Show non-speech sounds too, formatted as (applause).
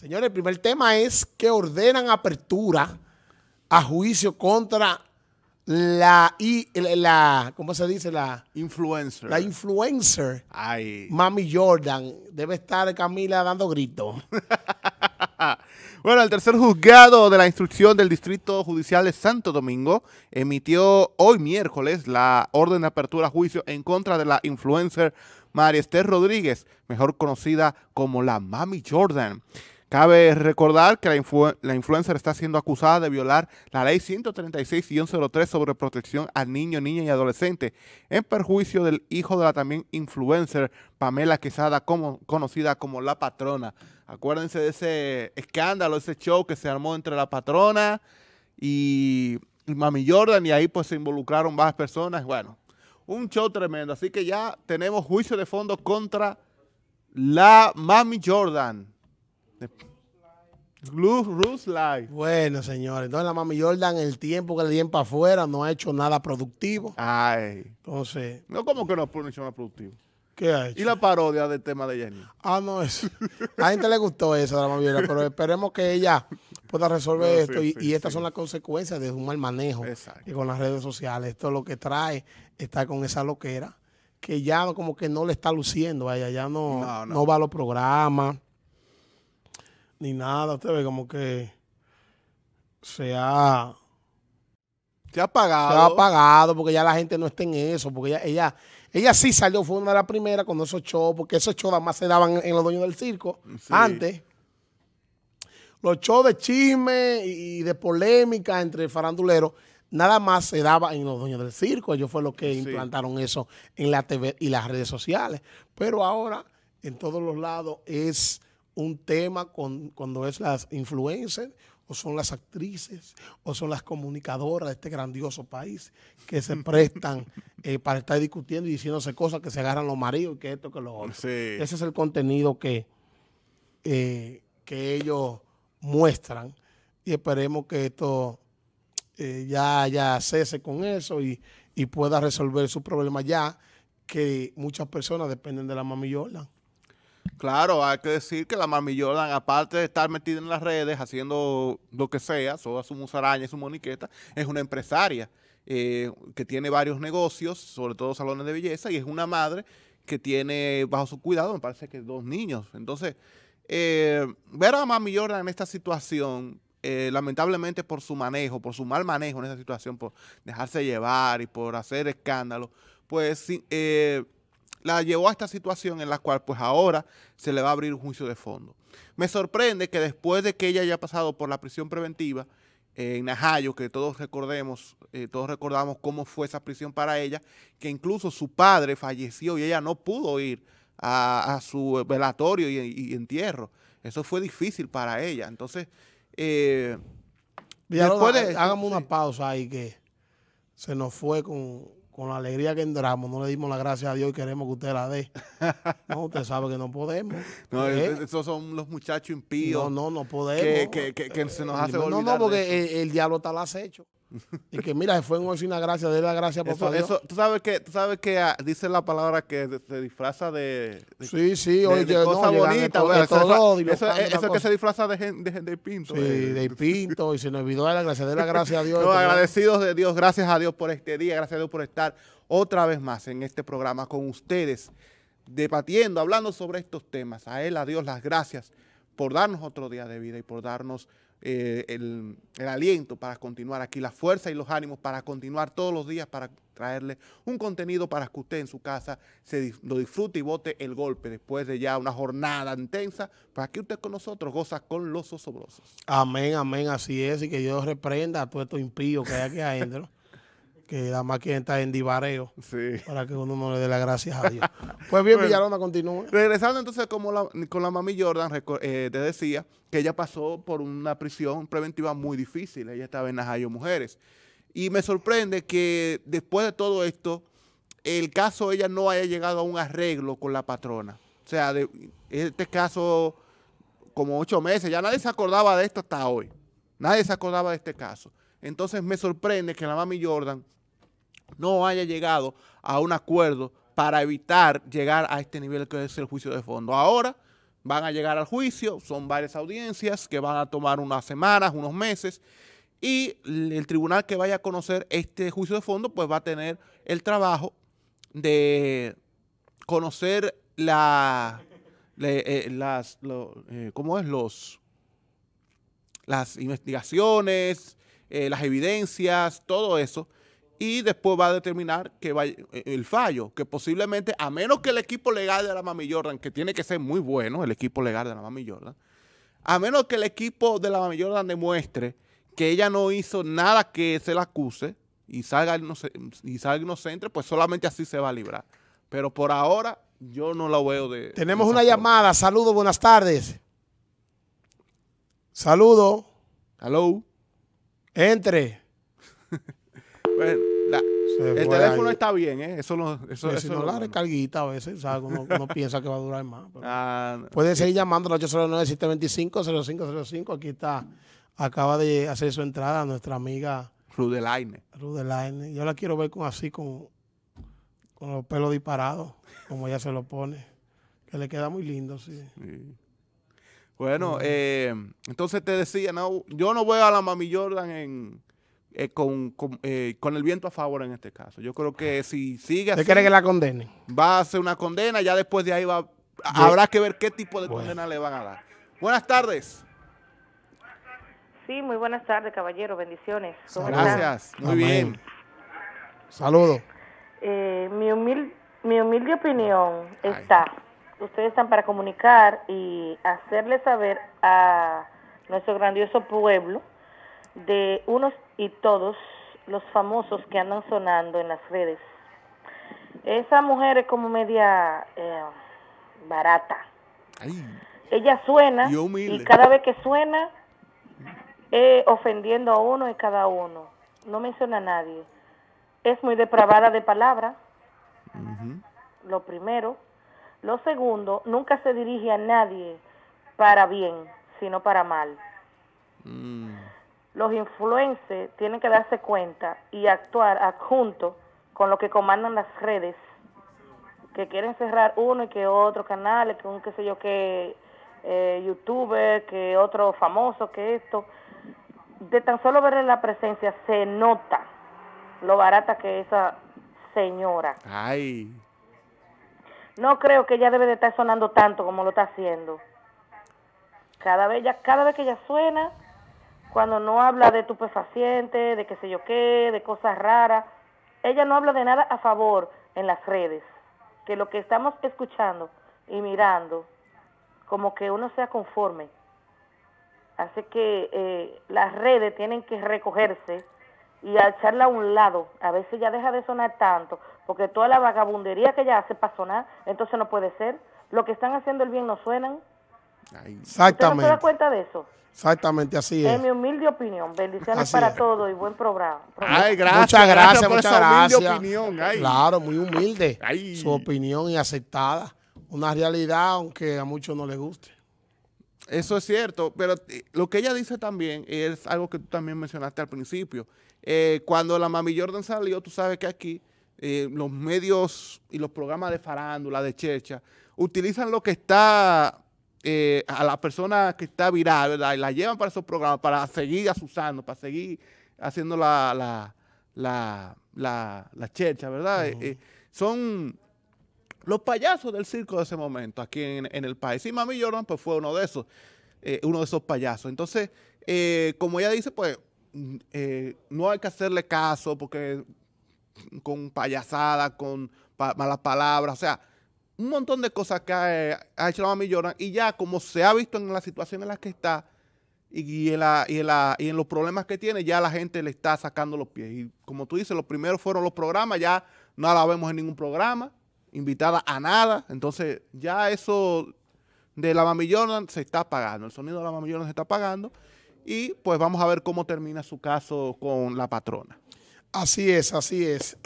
Señores, el primer tema es que ordenan apertura a juicio contra la, ¿cómo se dice? La influencer. La influencer. Ay. Mami Jordan. Debe estar Camila dando gritos. (laughs) bueno, el tercer juzgado de la instrucción del Distrito Judicial de Santo Domingo emitió hoy miércoles la orden de apertura a juicio en contra de la influencer María Esther Rodríguez, mejor conocida como la Mami Jordan. Cabe recordar que la, influencer está siendo acusada de violar la ley 136-03 sobre protección a niño, niña y adolescente en perjuicio del hijo de la también influencer Pamela Quesada, como, conocida como La Patrona. Acuérdense de ese escándalo, ese show que se armó entre La Patrona y, y Mami Jordan y ahí pues se involucraron varias personas. Bueno, un show tremendo. Así que ya tenemos juicio de fondo contra la Mami Jordan. Ruth Light. Bueno, señores, entonces la mami Jordan, el tiempo que le dieron para afuera, no ha hecho nada productivo. Ay. Entonces. No, como que no ha hecho nada productivo. ¿Qué ha hecho? Y la parodia del tema de Jenny. Ah, no, es. a la gente le gustó eso la mami pero esperemos que ella pueda resolver esto. y, estas son las consecuencias de un mal manejo y con las redes sociales. Esto es lo que trae está con esa loquera que ya como que no le está luciendo a ya no, no va a los programas ni nada, usted ve como que se ha... Se ha apagado. Se ha apagado porque ya la gente no está en eso, porque ella, ella, ella sí salió, fue una de las primeras con esos shows, porque esos shows más se daban en, los dueños del circo antes. Los shows de chisme y de polémica entre faranduleros, nada más se daba en los dueños del circo. Ellos fue los que implantaron eso en la TV y las redes sociales. Pero ahora, en todos los lados, es un tema con, cuando es las influencers o son las actrices o son las comunicadoras de este grandioso país que se (laughs) prestan eh, para estar discutiendo y diciéndose cosas que se agarran los maridos y que esto, que lo otro. Ese es el contenido que, eh, que ellos muestran y esperemos que esto eh, ya, ya cese con eso y, y pueda resolver su problema ya que muchas personas dependen de la mami Claro, hay que decir que la Mami Jordan, aparte de estar metida en las redes, haciendo lo que sea, toda su musaraña y su moniqueta, es una empresaria eh, que tiene varios negocios, sobre todo salones de belleza, y es una madre que tiene bajo su cuidado, me parece que dos niños. Entonces, eh, ver a Mami Jordan en esta situación, eh, lamentablemente por su manejo, por su mal manejo en esta situación, por dejarse llevar y por hacer escándalo, pues... Eh, la llevó a esta situación en la cual pues ahora se le va a abrir un juicio de fondo. Me sorprende que después de que ella haya pasado por la prisión preventiva en Najayo, que todos recordemos, eh, todos recordamos cómo fue esa prisión para ella, que incluso su padre falleció y ella no pudo ir a, su velatorio y, entierro. Eso fue difícil para ella. Entonces, eh, después hagamos una pausa ahí que se nos fue con con la alegría que entramos, no le dimos la gracia a Dios y queremos que usted la dé. No, usted sabe que no podemos. (laughs) No, ¿Eh? esos son los muchachos impíos. No, no, no podemos. Que, se nos hace No, no, porque el, el diablo está hecho acecho. Y que mira, se fue sin la gracia, de la gracia, por favor. Eso, tú sabes que, sabes que ah, dice la palabra que se disfraza de, Sí, sí, cosa bonita, Eso- eso, que se disfraza de, de, pinto. Sí, eh. de Pinto, y se nos olvidó de la gracia, de la gracia a Dios. agradecidos de Dios, gracias a Dios por este día, gracias a Dios por estar otra vez más en este programa con ustedes, debatiendo, hablando sobre estos temas. A Él, a Dios, las gracias por darnos otro día de vida y por darnos eh, el, aliento para continuar aquí, la fuerza y los ánimos para continuar todos los días, para traerle un contenido para que usted en su casa se, lo disfrute y bote el golpe después de ya una jornada intensa, para que usted con nosotros goza con los osobrosos. Amén, amén, así es, y que Dios reprenda a todo esto impío que hay aquí adentro que la máquina está en divareo para que uno no le dé las gracias a Dios. (laughs) pues bien, Villalona continúa. Regresando entonces como con la mami Jordan, eh, te decía que ella pasó por una prisión preventiva muy difícil. Ella estaba en Ajayo Mujeres. Y me sorprende que después de todo esto, el caso ella no haya llegado a un arreglo con la patrona. O sea, este caso, como ocho meses, ya nadie se acordaba de esto hasta hoy. Nadie se acordaba de este caso. Entonces me sorprende que la mami Jordan no haya llegado a un acuerdo para evitar llegar a este nivel que es el juicio de fondo. Ahora van a llegar al juicio, son varias audiencias que van a tomar unas semanas, unos meses, y el tribunal que vaya a conocer este juicio de fondo, pues va a tener el trabajo de conocer la, eh, las, eh, es? Los, las investigaciones, eh, las evidencias, todo eso y después va a determinar que va eh, el fallo, que posiblemente, a menos que el equipo legal de la Mami Jordan, que tiene que ser muy bueno el equipo legal de la Mami Jordan, a menos que el equipo de la Mami Jordan demuestre que ella no hizo nada que se la acuse y salga, y salga inocente, pues solamente así se va a librar. Pero por ahora yo no la veo de... Tenemos una llamada. Saludos, buenas tardes. Saludos. Hello. Entre. (laughs) Eh, el teléfono está bien, ¿eh? Eso no, eso, eso si no, la recarguita a veces, ¿sabes? Uno, (laughs) piensa que va a durar más. Ah, puede seguir llamando al 809-725-0505. Aquí está, acaba de hacer su entrada nuestra amiga Rudelaine. Rudelaine. Yo la quiero ver con así, con, con los pelos disparados, como ella se lo pone. Que le queda muy lindo, sí. Bueno, eh, entonces te decía, no, yo no voy a la Mami Jordan en eh, con, eh, con, el viento a favor en este caso. Yo creo que si sigue así... ¿Usted que la condenen? Va a ser una condena, ya después de ahí va, habrá que ver qué tipo de condena le van a dar. Buenas tardes. Sí, muy buenas tardes, caballero. Bendiciones. Gracias. Muy bien. saludo eh, mi, humil, mi humilde opinión está, ustedes están para comunicar y hacerle saber a nuestro grandioso pueblo de unos y todos los famosos que andan sonando en las redes. Esa mujer es como media eh, barata. Ella suena y, cada vez que suena, ofendiendo a uno y cada uno. No menciona a nadie. Es muy depravada de palabra. Lo primero. Lo segundo, nunca se dirige a nadie para bien, sino para mal. Mm los influencers tienen que darse cuenta y actuar junto con lo que comandan las redes, que quieren cerrar uno y que otro canal, que un qué sé yo que eh, youtuber, que otro famoso, que esto. De tan solo verle la presencia se nota lo barata que esa señora. Ay. No creo que ella debe de estar sonando tanto como lo está haciendo. Cada vez, cada vez que ella suena, cuando no habla de tupefaciente, de qué sé yo qué, de cosas raras, ella no habla de nada a favor en las redes. Que lo que estamos escuchando y mirando, como que uno sea conforme. Así que eh, las redes tienen que recogerse y echarla a un lado. A veces ya deja de sonar tanto, porque toda la vagabundería que ella hace para sonar, entonces no puede ser. Lo que están haciendo el bien no suenan. Exactamente. se cuenta de eso? Exactamente, así es. Es mi humilde opinión. Bendiciones para todos y buen programa. Ay, gracias. Muchas gracias, por muchas humilde Opinión, Claro, muy humilde. Su opinión y aceptada. Una realidad, aunque a muchos no les guste. Eso es cierto, pero eh, lo que ella dice también es algo que tú también mencionaste al principio. Eh, cuando la Mami Jordan salió, tú sabes que aquí eh, los medios y los programas de farándula, de checha, utilizan lo que está eh, a la persona que está viral, Y la llevan para esos programas, para seguir asusando, para seguir haciendo la, la, la, la, la chercha, ¿verdad? Eh, eh, son los payasos del circo de ese momento aquí en, el país. Y Mami Jordan, pues fue uno de esos, uno de esos payasos. Entonces, como ella dice, pues mm, no hay que hacerle caso porque con payasada, con malas palabras, o sea, un montón de cosas que ha, eh, hecho la mamillona y ya como se ha visto en la situación en la que está y, en la, y, los problemas que tiene, ya la gente le está sacando los pies. Y como tú dices, los primeros fueron los programas, ya no la vemos en ningún programa, invitada a nada. Entonces ya eso de la mamillona se está pagando el sonido de la mamillona se está pagando y pues vamos a ver cómo termina su caso con la patrona. Así es, así es.